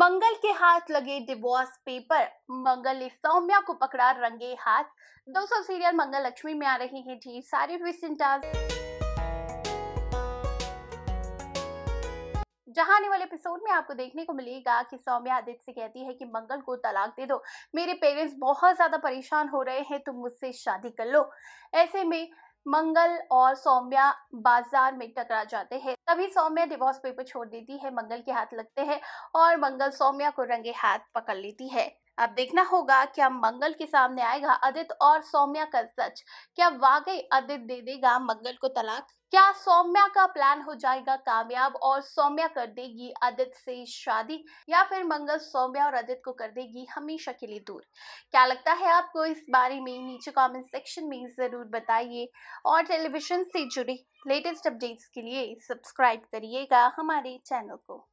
मंगल के हाथ लगे डिवोर्स पेपर मंगल ने सौम्या को पकड़ा रंगे हाथ दोस्तों सीरियल मंगल लक्ष्मी में आ रहे हैं ढेर सारे जहां आने वाले एपिसोड में आपको देखने को मिलेगा कि सौम्या आदित्य से कहती है कि मंगल को तलाक दे दो मेरे पेरेंट्स बहुत ज्यादा परेशान हो रहे हैं तुम मुझसे शादी कर लो ऐसे में मंगल और सौम्या बाजार में टकरा जाते हैं तभी सौम्या डिवोर्स पेपर छोड़ देती है मंगल के हाथ लगते हैं और मंगल सौम्या को रंगे हाथ पकड़ लेती है अब देखना होगा क्या मंगल के सामने आएगा आदित्य और सौम्या का सच क्या वाकई आदित्य दे देगा मंगल को तलाक क्या सौम्या का प्लान हो जाएगा कामयाब और सौम्या कर देगी आदित्य से शादी या फिर मंगल सौम्या और आदित्य को कर देगी हमेशा के लिए दूर क्या लगता है आपको इस बारे में नीचे कमेंट सेक्शन में ज़रूर बताइए और टेलीविजन से जुड़ी लेटेस्ट अपडेट्स के लिए सब्सक्राइब करिएगा हमारे चैनल को